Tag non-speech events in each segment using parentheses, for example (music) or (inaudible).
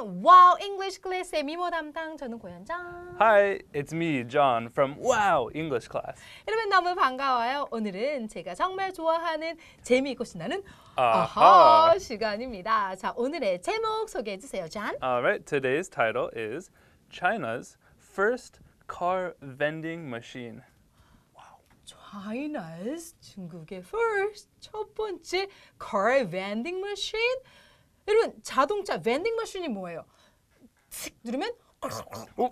in Wow English Class의 미모 담당 저는 고현정. Hi, it's me, John from Wow English Class. 여러분 너무 반가워요. 오늘은 제가 정말 좋아하는 재미있고 신나는 아하, 아하 시간입니다. 자, 오늘의 제목 소개해 주세요, John. Alright, today's title is China's first car vending machine. China's 중국의 first 첫 번째 car vending machine. 여러분 자동차 vending machine이 뭐예요? 슥 누르면 어?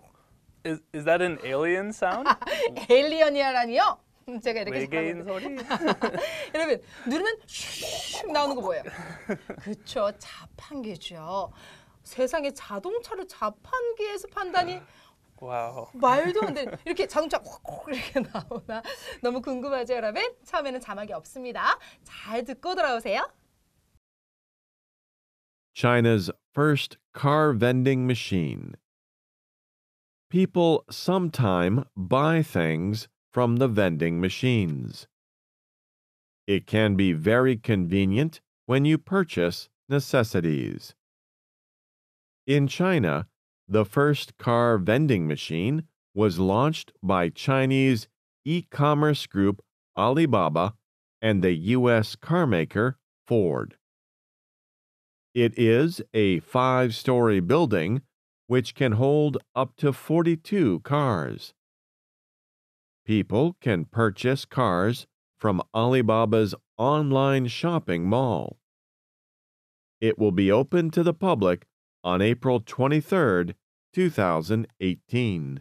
Is, is that an alien sound? 에일리언이라니요? (laughs) 음, 제가 이렇게 외계인 소리? (laughs) 여러분 누르면 슉 나오는 거 뭐예요? 그쵸 자판기죠. 세상에 자동차를 자판기에서 판다니 와우. 말도 안 되는 이렇게 자동차 콕콕 이렇게 나오나 너무 궁금하죠 여러분? 처음에는 자막이 없습니다. 잘 듣고 돌아오세요. China's first car vending machine. People sometime buy things from the vending machines. It can be very convenient when you purchase necessities. In China, the first car vending machine was launched by Chinese e-commerce group Alibaba and the U.S. carmaker Ford. It is a five story building which can hold up to 42 cars. People can purchase cars from Alibaba's online shopping mall. It will be open to the public on April 23, 2018.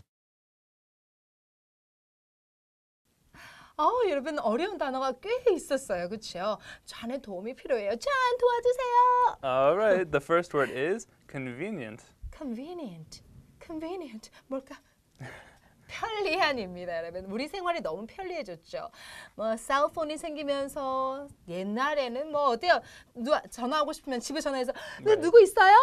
어, 여러분 어려운 단어가 꽤 있었어요. 그렇죠? 저는 도움이 필요해요. 전 도와주세요. All right. The first word is convenient. convenient. convenient. 뭘까? 편리한입니다. 여러분 우리 생활이 너무 편리해졌죠. 뭐사폰이 생기면서 옛날에는 뭐 어때요? 누가 전화하고 싶으면 집에 전화해서 네. 누구 있어요?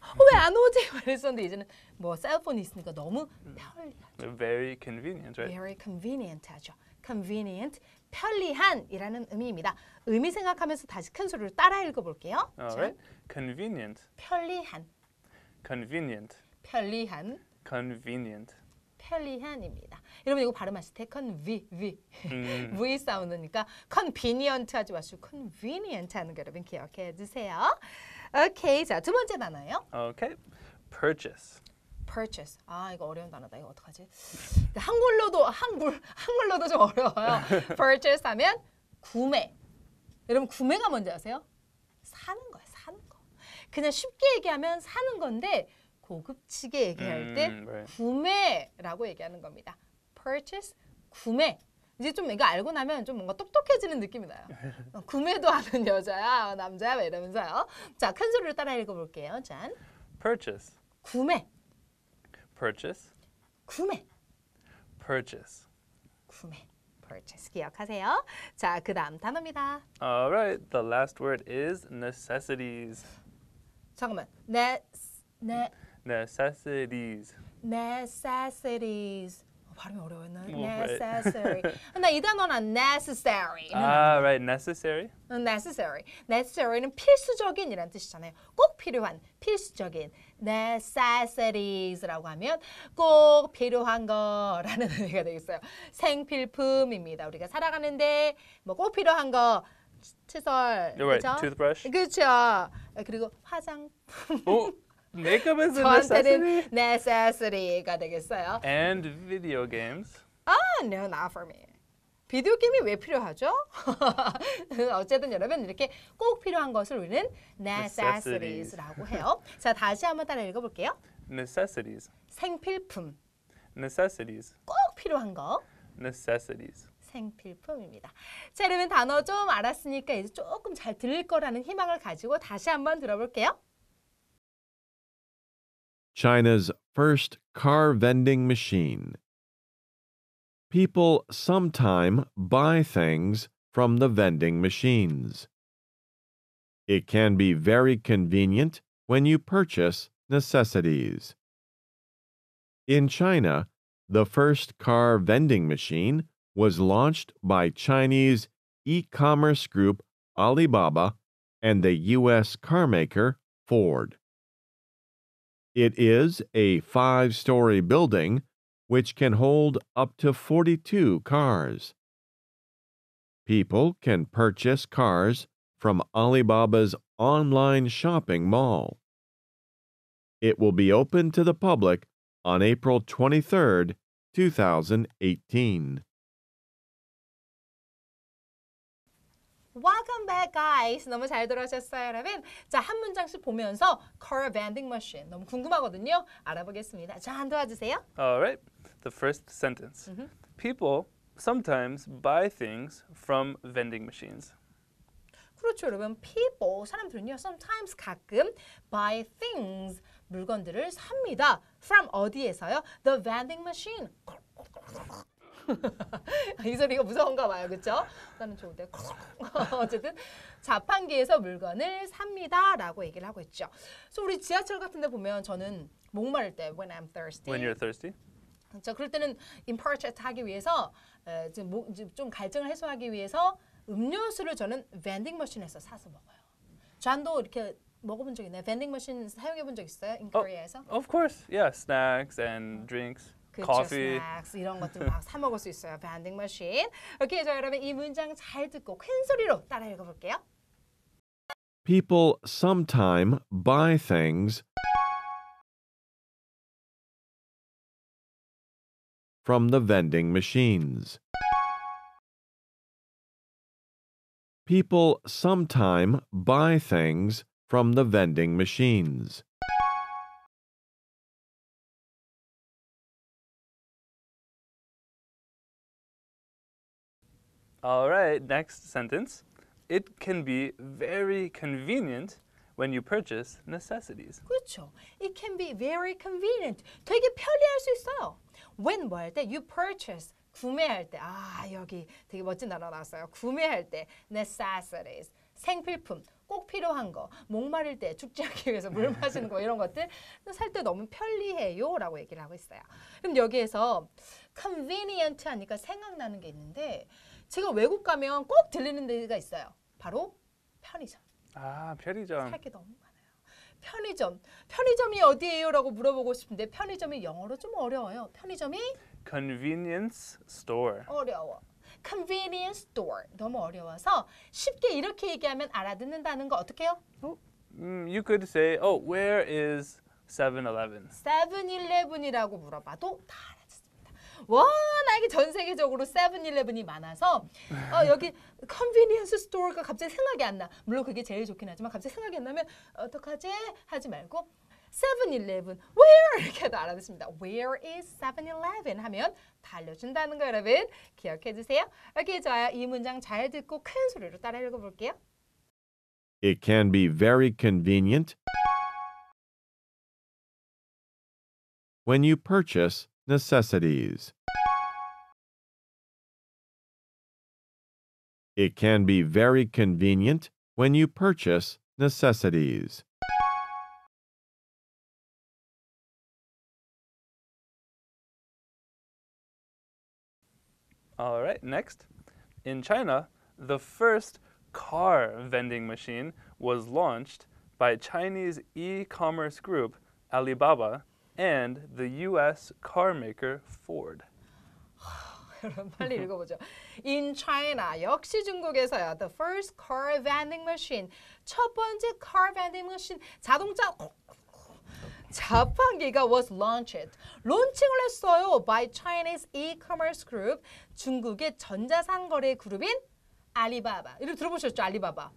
어, 왜안 오지? 그랬었는데 (laughs) 이제는 뭐사폰이 있으니까 너무 음. 편리하죠. Very convenient, right? Very convenient 하죠. Convenient, 편리한이라는 의미입니다. 의미 생각하면서 다시 큰 소리로 따라 읽어볼게요. Alright, convenient. 편리한. Convenient. 편리한. Convenient. 편리한입니다. 여러분 이거 발음하실 때 conv, v, 음. (laughs) v 사운드니까 convenient 하지 마시고 convenient 하는 거 여러분 기억해 주세요. 오케이, 자 두 번째 단어요 오케이, purchase. purchase. 아 이거 어려운 단어다. 이거 어떡하지? 한글로도 한글 한글로도 좀 어려워요. (laughs) purchase 하면 구매. 여러분 구매가 뭔지 아세요? 사는 거예요. 사는 거. 그냥 쉽게 얘기하면 사는 건데 고급지게 얘기할 때 음, 네. 구매라고 얘기하는 겁니다. purchase, 구매. 이제 좀 이거 알고 나면 좀 뭔가 똑똑해지는 느낌이 나요. (laughs) 어, 구매도 하는 여자야, 어, 남자야, 막 이러면서요. 자, 큰 소리로 따라 읽어볼게요. 짠. purchase. 구매. purchase. 구매. purchase. 구매. purchase. 기억하세요. 자, 그 다음 단어입니다. Alright, the last word is necessities. 잠깐만. 네, 네, necessities. necessities. 발음이 어려웠나요? necessary. 근데 이 단어는 necessary. 아, right. necessary. necessary. necessary는 필수적인 이란 뜻이잖아요. 꼭 필요한, 필수적인 necessities라고 하면 꼭 필요한 거라는 의미가 되겠어요. 생필품입니다. 우리가 살아가는데 뭐 꼭 필요한 거 칫솔, right. 그렇죠? 그렇죠. 그리고 화장품. 메이크업에서 저한테는 necessity가 되겠어요. And video games. 아, no, not for me. 비디오 게임이 왜 필요하죠? (laughs) 어쨌든 여러분 이렇게 꼭 필요한 것을 우리는 necessities라고 해요. 자, 다시 한번 따라 읽어볼게요. necessities. 생필품. necessities. 꼭 필요한 거. necessities. 생필품입니다. 자, 여러분 단어 좀 알았으니까 이제 조금 잘 들을 거라는 희망을 가지고 다시 한번 들어볼게요. China's first car vending machine. People sometime buy things from the vending machines. It can be very convenient when you purchase necessities. In China, the first car vending machine was launched by Chinese e-commerce group Alibaba and the U.S. carmaker Ford. It is a five story building which can hold up to 42 cars. People can purchase cars from Alibaba's online shopping mall. It will be open to the public on April 23, 2018. Welcome back, guys. 너무 잘 들어오셨어요, 여러분. 자, 한 문장씩 보면서 car vending machine 너무 궁금하거든요. 알아보겠습니다. 자, 도와주세요. Alright, the first sentence. Mm -hmm. People sometimes buy things from vending machines. 그렇죠, 여러분. People, 사람들은요, sometimes 가끔 buy things, 물건들을 삽니다. From 어디에서요? The vending machine. (laughs) 이 소리가 무서운가 봐요. 그렇죠? 나는 좋은데 (laughs) 어쨌든 자판기에서 물건을 삽니다 라고 얘기를 하고 있죠. 그래서 우리 지하철 같은 데 보면 저는 목마를 때 when I'm thirsty When you're thirsty? 그렇죠. 그럴 때는 impartial 하기 위해서 좀 갈증을 해소하기 위해서 음료수를 저는 밴딩 머신에서 사서 먹어요. 잔도 이렇게 먹어본 적 있나요? 밴딩 머신 사용해 본 적 있어요? 어, in Korea에서? Oh, of course. Yeah, snacks and drinks. 그쵸, 커피 스낵스 이런 것들 막사 먹을 수 있어요. Vending machine. 오케이, 자 여러분 이 문장 잘 듣고 큰 소리로 따라 읽어볼게요. People sometime buy things from the vending machines. People sometime buy things from the vending machines. All right, next sentence. It can be very convenient when you purchase necessities. 그렇죠. It can be very convenient. 되게 편리할 수 있어요. When 뭐 할때 you purchase 구매할 때. 아, 여기 되게 멋진 단어 나왔어요. 구매할 때 necessities 생필품 꼭 필요한 거, 목마를 때 죽지 않기 위해서 물 마시는 거 이런 것들 살 때 너무 편리해요 라고 얘기를 하고 있어요. 그럼 여기에서 convenient 하니까 생각나는 게 있는데 제가 외국 가면 꼭 들리는 데가 있어요. 바로 편의점. 아 편의점. 살 게 너무 많아요. 편의점. 편의점이 어디예요라고 물어보고 싶은데 편의점이 영어로 좀 어려워요. 편의점이 convenience store. 어려워. convenience store 너무 어려워서 쉽게 이렇게 얘기하면 알아듣는다는 거 어떻게요? Oh, 어? 음, you could say, oh, where is 7 e l 7 e l 이라고 물어봐도 다 알아. 워낙에 전 세계적으로 세븐일레븐이 많아서 어, 네. 여기 컨비니언스 스토어가 갑자기 생각이 안 나. 물론 그게 제일 좋긴 하지만 갑자기 생각이 안 나면 어떡하지? 하지 말고 세븐일레븐 where (laughs) 이렇게도 알아듣습니다. Where is 7 e l e v 하면 다려준다는거 여러분 기억해 주세요. 오케이 좋아요. 이 문장 잘 듣고 큰 소리로 따라 읽어볼게요. It can be very convenient when you purchase necessities. It can be very convenient when you purchase necessities. All right, next. In China, the first car vending machine was launched by Chinese e-commerce group Alibaba and the U.S. car maker Ford. 여러분 빨리 읽어보죠. In China 역시 중국에서요. The first car vending machine 첫 번째 car vending machine 자동차 자판기가 was launched. 론칭을 했어요. by Chinese e-commerce group 중국의 전자상거래 그룹인 알리바바. 이름 들어보셨죠? 알리바바.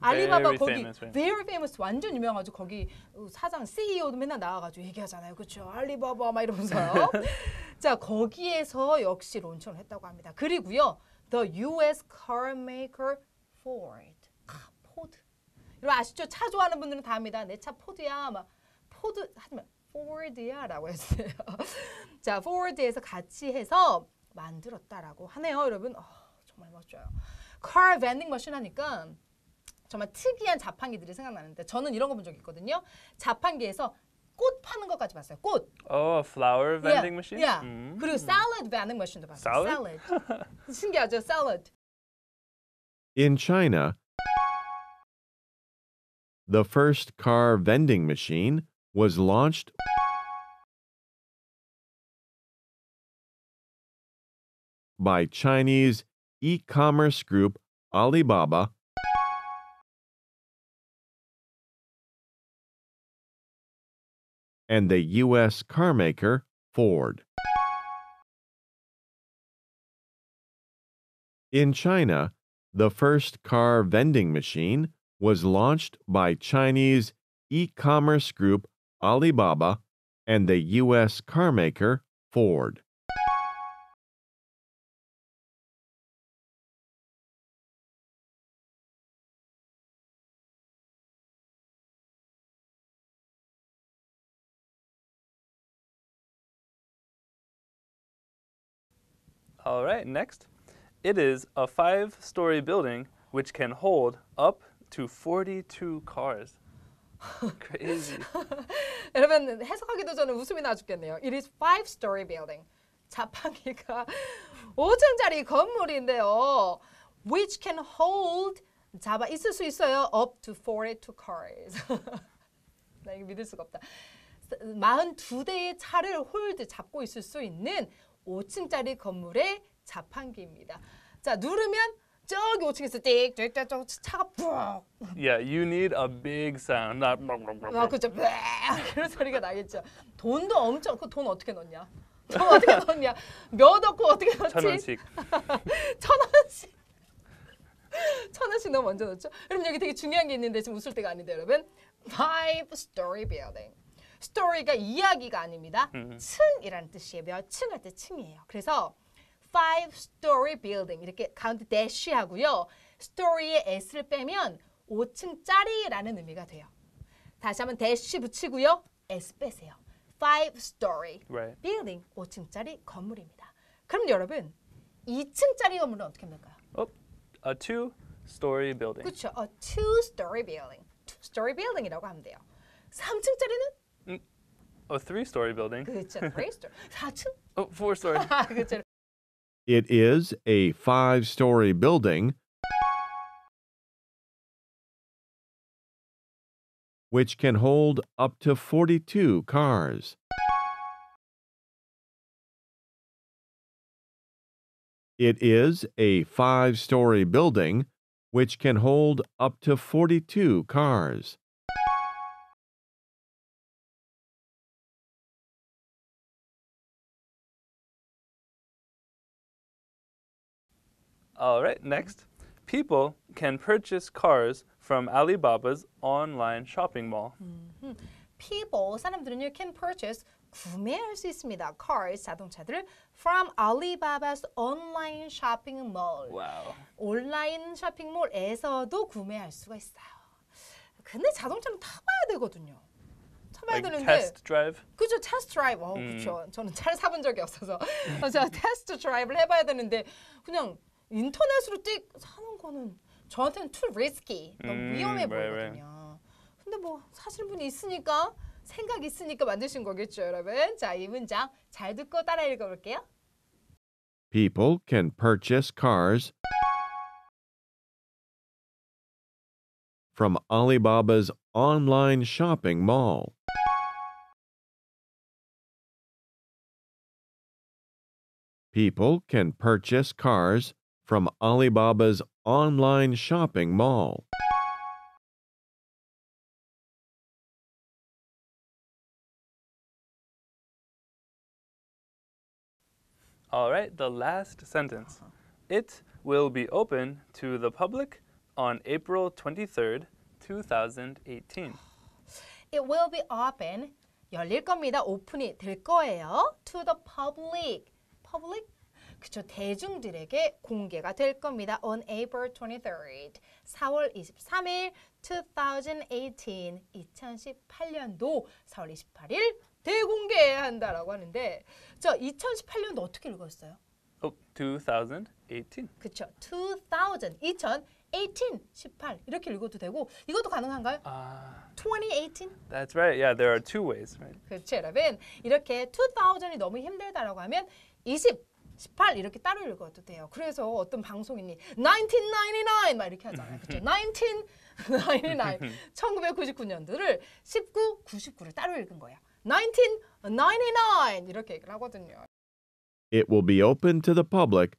알리바바 거기 famous, very famous 완전 유명하죠. 거기 사장 CEO도 맨날 나와가지고 얘기하잖아요. 그렇죠. 알리바바 막 이러면서요. (laughs) 자 거기에서 역시 론칭을 했다고 합니다. 그리고요. The U.S. car maker Ford. 아, 포드. 여러분 아시죠? 차 좋아하는 분들은 다 압니다. 내 차 포드야. 막 포드 하지만 포드야 라고 했어요. (laughs) 자 포드에서 같이 해서 만들었다라고 하네요. 여러분 어, 정말 멋져요. car vending machine 하니까 정말 특이한 자판기들이 생각나는데 저는 이런 있거든요. 자판기에서 꽃 파는 것까지 봤어요. 꽃. Oh, flower vending yeah. machine. Yeah. Mm. 그리고 salad vending machine도 봤어요. Salad. salad. (laughs) 신기하죠, salad. In China, the first car vending machine was launched. By Chinese e commerce group Alibaba and the U.S. carmaker Ford. In China, the first car vending machine was launched by Chinese e commerce group Alibaba and the U.S. carmaker Ford. All right, next. It is a five-story building which can hold up to 42 cars. (laughs) Crazy. (laughs) 여러분 해석하기도 전에 웃음이 나 죽겠네요. It is five-story building. 자판기가 5층짜리 (laughs) 건물인데요. Which can hold 잡아 있을 수 있어요. Up to 42 cars. 나 이거 믿을 수가 없다. 42대의 차를 홀드 잡고 있을 수 있는 5층짜리 건물의 자판기입니다. 자, 누르면 저기 5층에서 띡띡띡 차가 푹. Yeah, you need a big sound. 아, 그죠. 네. (laughs) 그런 소리가 나겠죠. 돈도 엄청 그 돈 어떻게 넣냐? 돈 어떻게 (laughs) 넣냐? 몇 얻고 어떻게 넣지? 천 원씩. (laughs) 천 원씩. 천 원씩 너무 먼저 넣죠. 여러분 여기 되게 중요한 게 있는데 지금 웃을 때가 아닌데 여러분. Five story building. 스토리가 이야기가 아닙니다. 음. 층이라는 뜻이에요. 몇층할때 층이에요. 그래서 five story building 이렇게 가운데 d a 하고요. 스토리에 s를 빼면 5층짜리라는 의미가 돼요. 다시 한번 d a 붙이고요. s 빼세요. five story right. building 5층짜리 건물입니다. 그럼 여러분 2층짜리 건물은 어떻게 될까요? Oh, 어, a two story building. 그렇죠. a two story building. two story building이라고 하면 돼요. 3층짜리는 a oh, three-story building. three-story. 4층? four-story. 그렇죠. is a five-story building which can hold up to 42 cars. It is a five-story building which can hold up to 42 cars. All right, next. People can purchase cars from Alibaba's online shopping mall. 음, mm-hmm. people, 사람들은요, can purchase 구매할 수 있습니다. cars, 자동차들, from Alibaba's online shopping mall. 와우. 온라인 쇼핑몰에서도 구매할 수가 있어요. 근데 자동차는 타봐야 되거든요. 타봐야 like 되는데 테스트 드라이브? 그죠, test drive. 어, 음. 그죠. 저는 차를 사본 적이 없어서 (laughs) 제가 test drive를 해봐야 되는데 그냥 인터넷으로 띡 사는 거는 저한테는 too risky 너무 음, 위험해 보이거든요. 왜, 왜. 근데 뭐 사실 분이 있으니까 생각 있으니까 만드신 거겠죠, 여러분. 자, 이 문장 잘 듣고 따라 읽어볼게요. People can purchase cars from Alibaba's online shopping mall. People can purchase cars from Alibaba's online shopping mall. All right, the last sentence. Uh-huh. It will be open to the public on April 23rd, 2018. It will be open. 열릴 겁니다. 오픈이 될 거예요. To the public. Public? 그쵸 대중들에게 공개가 될 겁니다. On April 23rd, 4월 23일 2018, 2018년도 4월 28일 대공개 한다라고 하는데 저 2018년도 어떻게 읽었어요? Oh, 어, 2018. 그쵸 2000, 2000 18, 18 이렇게 읽어도 되고 이것도 가능한가요? 아, 2018? That's right. Yeah, there are two ways, right? 그렇죠, 여러분. 이렇게 2000이 너무 힘들다라고 하면 20 18 이렇게 따로 읽어도 돼요. 그래서 어떤 방송인이 1999막 이렇게 하잖아요. 그렇죠? 1999 1999년도를 19, 99를 따로 읽은 거예요. 1999 이렇게 얘기를 하거든요. It will be open to the public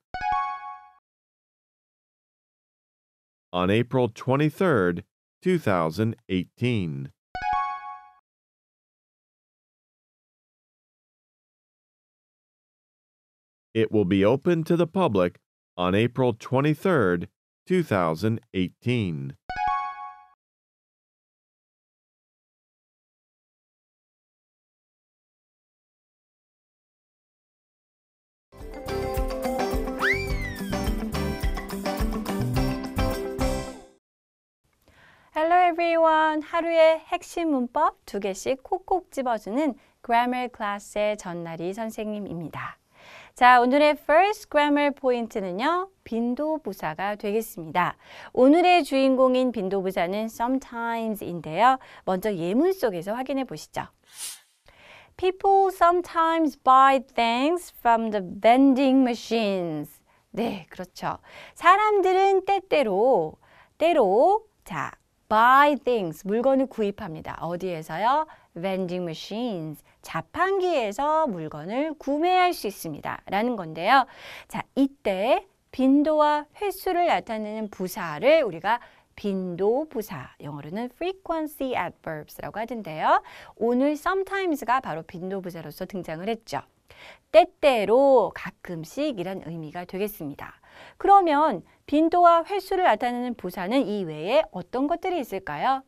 on April 23rd, 2018. It will be open to the public on April 23, 2018. Hello everyone! 하루의 핵심 문법 두 개씩 콕콕 집어주는 Grammar Class의 전나리 선생님입니다. 자, 오늘의 first grammar 포인트는요. 빈도부사가 되겠습니다. 오늘의 주인공인 빈도부사는 sometimes인데요. 먼저 예문 속에서 확인해 보시죠. People sometimes buy things from the vending machines. 네, 그렇죠. 사람들은 때때로, 때로, 자, buy things, 물건을 구입합니다. 어디에서요? vending machines, 자판기에서 물건을 구매할 수 있습니다. 라는 건데요. 자, 이때 빈도와 횟수를 나타내는 부사를 우리가 빈도 부사, 영어로는 frequency adverbs라고 하던데요. 오늘 sometimes가 바로 빈도 부사로서 등장을 했죠. 때때로 가끔씩 이란 의미가 되겠습니다. 그러면 빈도와 횟수를 나타내는 부사는 이외에 어떤 것들이 있을까요?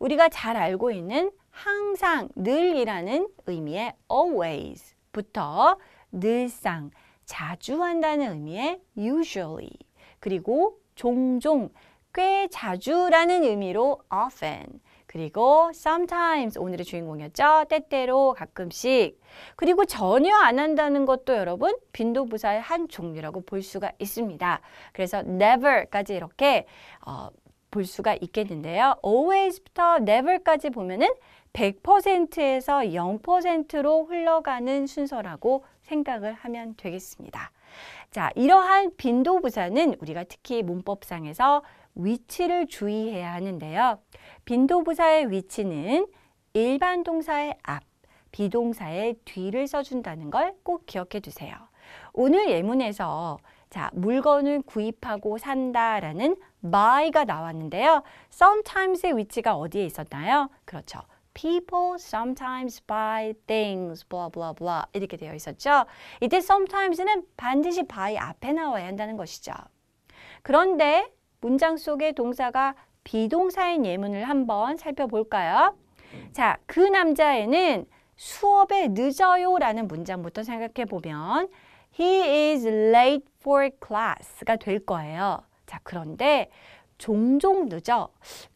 우리가 잘 알고 있는 항상 늘이라는 의미의 always 부터 늘상, 자주 한다는 의미의 usually 그리고 종종, 꽤 자주라는 의미로 often 그리고 sometimes 오늘의 주인공이었죠. 때때로 가끔씩 그리고 전혀 안 한다는 것도 여러분 빈도부사의 한 종류라고 볼 수가 있습니다. 그래서 never까지 이렇게 어, 볼 수가 있겠는데요. always부터 never까지 보면은 100%에서 0%로 흘러가는 순서라고 생각을 하면 되겠습니다. 자, 이러한 빈도 부사는 우리가 특히 문법상에서 위치를 주의해야 하는데요. 빈도 부사의 위치는 일반 동사의 앞, 비동사의 뒤를 써준다는 걸 꼭 기억해 두세요. 오늘 예문에서 자, 물건을 구입하고 산다라는 buy가 나왔는데요. sometimes의 위치가 어디에 있었나요? 그렇죠. people sometimes buy things blah blah blah 이렇게 되어 있었죠. 이때 sometimes는 반드시 b y 앞에 나와야 한다는 것이죠. 그런데 문장 속의 동사가 비동사인 예문을 한번 살펴볼까요? 자, 그 남자애는 수업에 늦어요 라는 문장부터 생각해 보면 He is late for class가 될 거예요. 자, 그런데 종종 늦어,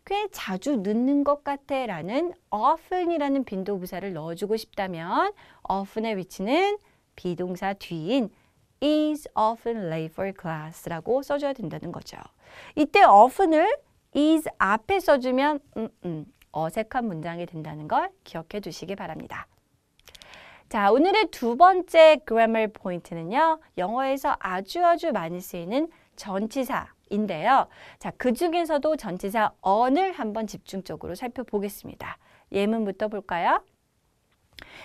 꽤 자주 늦는 것 같아 라는 often이라는 빈도부사를 넣어주고 싶다면 often의 위치는 비동사 뒤인 is often late for class라고 써줘야 된다는 거죠. 이때 often을 is 앞에 써주면 음, 음, 어색한 문장이 된다는 걸 기억해 두시기 바랍니다. 자, 오늘의 두 번째 grammar 포인트는요. 영어에서 아주 아주 많이 쓰이는 전치사 인데요. 자, 그 중에서도 전치사 언을 한번 집중적으로 살펴보겠습니다. 예문부터 볼까요?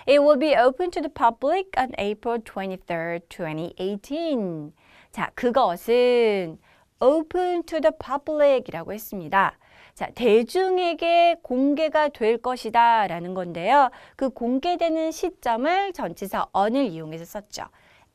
It will be open to the public on April 23, 2018. 자, 그것은 open to the public이라고 했습니다. 자, 대중에게 공개가 될 것이다 라는 건데요. 그 공개되는 시점을 전치사 언을 이용해서 썼죠.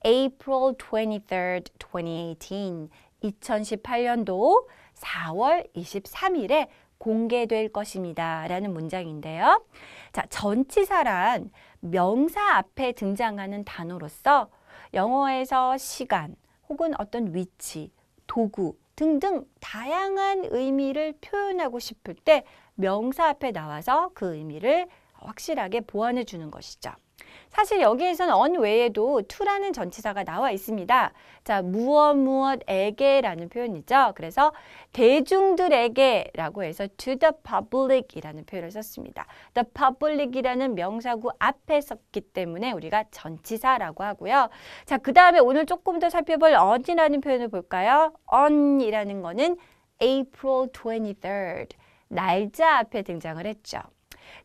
April 23, 2018. 2018년도 4월 23일에 공개될 것입니다. 라는 문장인데요. 자, 전치사란 명사 앞에 등장하는 단어로서 영어에서 시간 혹은 어떤 위치, 도구 등등 다양한 의미를 표현하고 싶을 때 명사 앞에 나와서 그 의미를 확실하게 보완해 주는 것이죠. 사실 여기에서는 on 외에도 to라는 전치사가 나와 있습니다. 자, 무엇 무엇에게라는 표현이죠. 그래서 대중들에게라고 해서 to the public이라는 표현을 썼습니다. the public이라는 명사구 앞에 썼기 때문에 우리가 전치사라고 하고요. 자, 그 다음에 오늘 조금 더 살펴볼 on이라는 표현을 볼까요? on이라는 거는 April 23rd 날짜 앞에 등장을 했죠.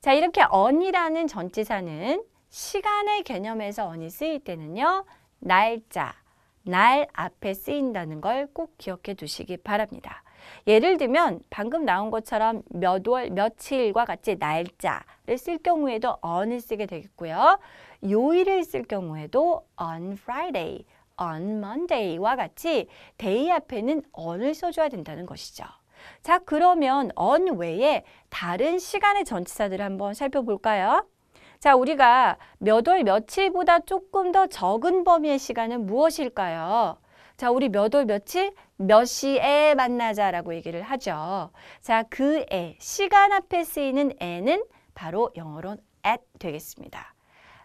자, 이렇게 on이라는 전치사는 시간의 개념에서 언이 쓰일 때는요. 날짜, 날 앞에 쓰인다는 걸 꼭 기억해 두시기 바랍니다. 예를 들면 방금 나온 것처럼 몇 월, 며칠과 같이 날짜를 쓸 경우에도 on을 쓰게 되겠고요. 요일을 쓸 경우에도 on Friday, on Monday와 같이 day 앞에는 on을 써줘야 된다는 것이죠. 자, 그러면 on 외에 다른 시간의 전치사들을 한번 살펴볼까요? 자, 우리가 몇 월 며칠보다 조금 더 적은 범위의 시간은 무엇일까요? 자, 우리 몇 월 며칠 몇 시에 만나자라고 얘기를 하죠. 자, 그 에, 시간 앞에 쓰이는 에는 바로 영어로 at 되겠습니다.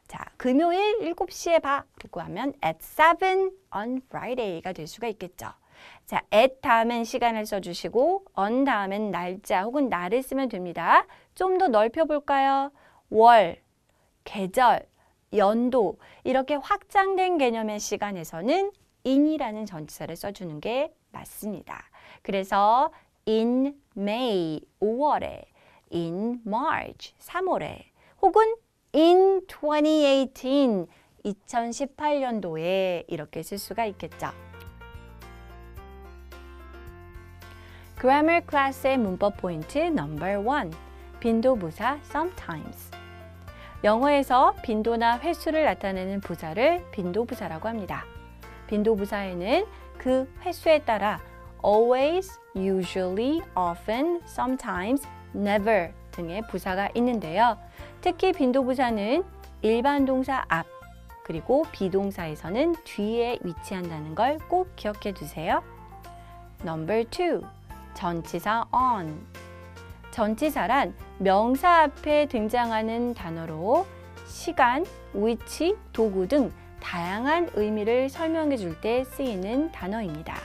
자, 금요일 7시에 봐. 듣고 하면 at 7 on Friday가 될 수가 있겠죠. 자, at 다음엔 시간을 써주시고 on 다음엔 날짜 혹은 날을 쓰면 됩니다. 좀 더 넓혀볼까요? 월, 계절, 연도 이렇게 확장된 개념의 시간에서는 in이라는 전치사를 써주는 게 맞습니다. 그래서 in May 5월에, in March 3월에 혹은 in 2018 2018년도에 이렇게 쓸 수가 있겠죠. Grammar 클래스의 문법 포인트 넘버 1 빈도부사 sometimes 영어에서 빈도나 횟수를 나타내는 부사를 빈도부사라고 합니다. 빈도부사에는 그 횟수에 따라 always, usually, often, sometimes, never 등의 부사가 있는데요. 특히 빈도부사는 일반 동사 앞, 그리고 비동사에서는 뒤에 위치한다는 걸 꼭 기억해 두세요. Number two, 전치사 on 전치사란 명사 앞에 등장하는 단어로 시간, 위치, 도구 등 다양한 의미를 설명해 줄 때 쓰이는 단어입니다.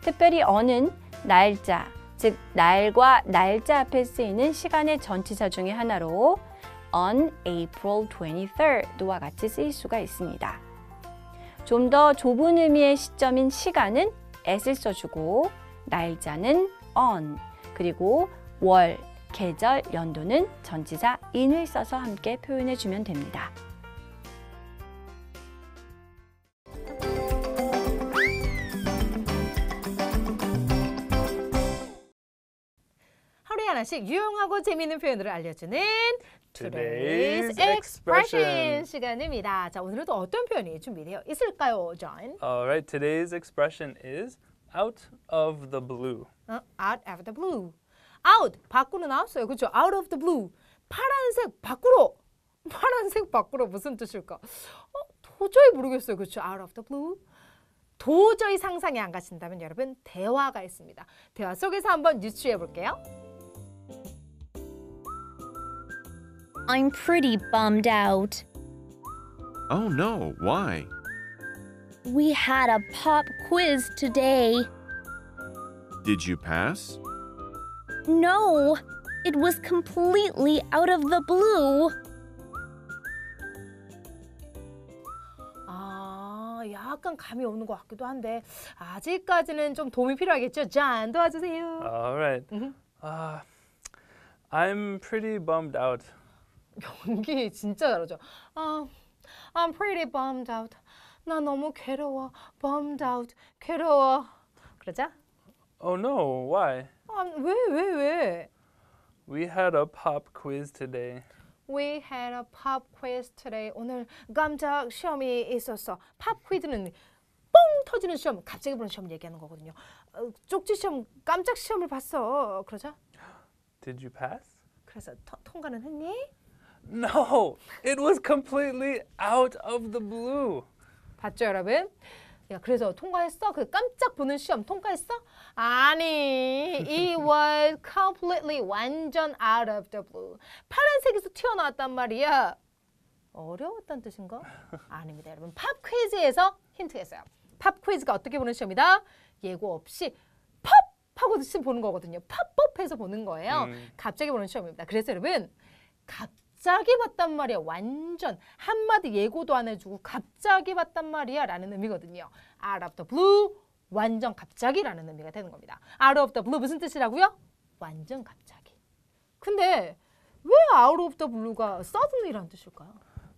특별히 어는 날짜, 즉 날과 날짜 앞에 쓰이는 시간의 전치사 중의 하나로 on April 23rd와 같이 쓰일 수가 있습니다. 좀 더 좁은 의미의 시점인 시간은 s을 써주고 날짜는 on, 그리고 월, 계절, 연도는 전치사 인을 써서 함께 표현해 주면 됩니다. 하루에 하나씩 유용하고 재미있는 표현으로 알려주는 Today's expression 시간입니다. 자, 오늘은 또 어떤 표현이 준비되어 있을까요, John? Alright, today's expression is out of the blue. Uh, out of the blue. out 밖으로 나왔어요. 그렇죠? out of the blue. 파란색 밖으로. 파란색 밖으로 무슨 뜻일까? 어, 도저히 모르겠어요. 그렇죠? out of the blue. 도저히 상상이 안 가신다면 여러분 대화가 있습니다. 대화 속에서 한번 유추해 볼게요. I'm pretty bummed out. Oh no, why? We had a pop quiz today. Did you pass? No, it was completely out of the blue. 약간 감이 오는 것 같기도 한데 아직까지는 좀 도움이 필요하겠죠. 도와주세요. All right. Uh, I'm pretty bummed out. 연기 진짜 아, I'm pretty bummed out. 나 너무 괴로워. bummed out. 괴로워. 그러자? Oh no, why? 왜, 왜, 왜? We had a pop quiz today. We had a pop quiz today. 오늘 깜짝 시험이 있었어. 팝 퀴즈는 뻥 터지는 시험, 갑자기 보는 시험 얘기하는 거거든요. 어, 쪽지 시험, 깜짝 시험을 봤어. 그러자. Did you pass? 그래서 터, 통과는 했니? No, it was completely out of the blue. 봤죠, 여러분? 야, 그래서 통과했어? 그 깜짝 보는 시험 통과했어? 아니, it (laughs) was completely 완전 out of the blue. 파란색에서 튀어나왔단 말이야. 어려웠단 뜻인가? 아닙니다, 여러분. 팝 퀴즈에서 힌트했어요팝 퀴즈가 어떻게 보는 시험이다? 예고 없이 팝! 하고 보는 거거든요. 팝업 해서 보는 거예요. 음. 갑자기 보는 시험입니다. 그래서 여러분, 갑 갑자기 봤단 말이야. 완전 한마디 예고도 안 해주고 갑자기 봤단 말이야 라는 의미거든요. out of the blue 완전 갑자기라는 의미가 되는 겁니다. out of the blue 무슨 뜻이라고요? 완전 갑자기. 근데 왜 out of the blue가 suddenly란 뜻일까요?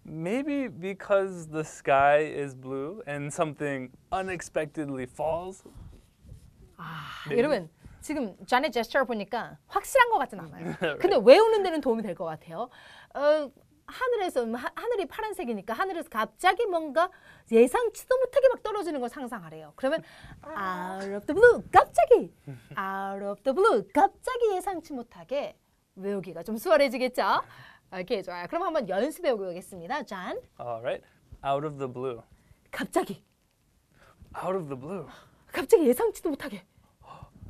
Maybe because the sky is blue and something unexpectedly falls. 아, 여러분 지금 자의 제스처를 보니까 확실한 것 같진 않아요. (laughs) 네. 근데 외우는 데는 도움이 될 것 같아요. 어, 하늘에서 하, 하늘이 파란색이니까 하늘에서 갑자기 뭔가 예상치도 못하게 막 떨어지는 걸 상상하래요. 그러면 아. out of the blue 갑자기 out of the blue 갑자기 예상치 못하게 외우기가 좀 수월해지겠죠? 오케이 좋아요. 그럼 한번 연습해 보겠습니다. 잔. Alright. Out of the blue. 갑자기. Out of the blue. 갑자기 예상치도 못하게.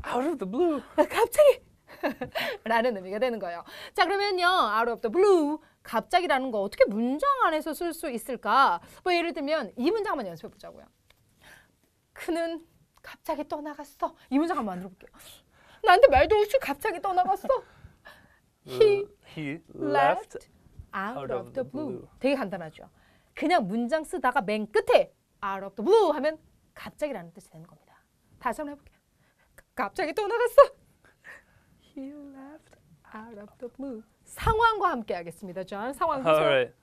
out of the blue. 갑자기 (laughs) 라는 의미가 되는 거예요. 자 그러면요. out of the blue 갑자기라는 거 어떻게 문장 안에서 쓸 수 있을까? 뭐 예를 들면 이 문장만 연습해 보자고요. 그는 갑자기 떠나갔어. 이 문장 한번 만들어 볼게요. 나한테 말도 없이 갑자기 떠나갔어. 어, he, he left out of the blue. 되게 간단하죠. 그냥 문장 쓰다가 맨 끝에 out of the blue 하면 갑자기라는 뜻이 되는 겁니다. 다시 한번 해볼게요. 갑자기 또 나갔어. He left out of the blue. 상황과 함께 하겠습니다. 존 상황 구성. Alright.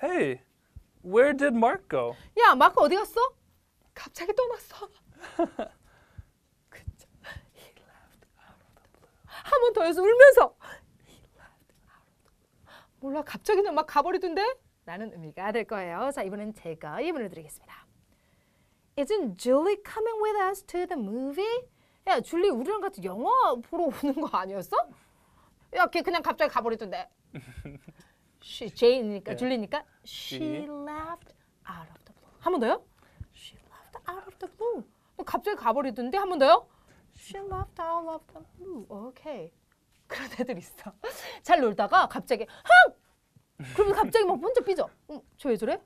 Hey, where did Mark go? 야, 마크 어디 갔어? 갑자기 또 나갔어. 그쵸. He left out of the blue. 한번더 해서 울면서. He left out of the blue. 몰라, 갑자기 막 가버리던데? 라는 의미가 될 거예요. 자, 이번엔 제가 예문을 드리겠습니다. Isn't Julie coming with us to the movie? 야 줄리 우리랑 같이 영화 보러 오는 거 아니었어? 야 걔 그냥 갑자기 가버리던데. 예. She 제인이니까 네. 줄리니까 she l a u g out of the blue. 한 번 더요? She l a u g out of the blue. 갑자기 가버리던데 한 번 더요? She l a u g out of the blue. 오케이. 그런 애들 있어. 잘 놀다가 갑자기 흥! 그러면 갑자기 막 혼자 삐져. 응, 어, 저왜 저래?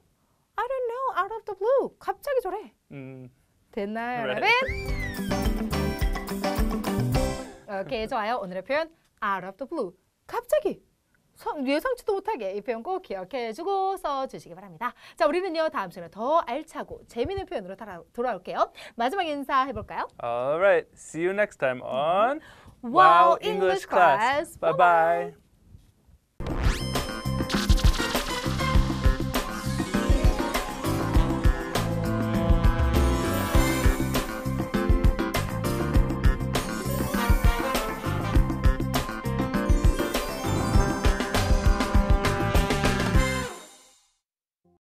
I don't know. Out of the blue. 갑자기 저래. 음. 됐나요, 여러분? 오케이, 좋아요. 오늘의 표현 out of the blue. 갑자기 예상치도 못하게 이 표현 꼭 기억해주고 써주시기 바랍니다. 자, 우리는요 다음 시간에 더 알차고 재미있는 표현으로 따라, 돌아올게요. 마지막 인사 해볼까요? Alright, see you next time on Wow English Class. Bye bye.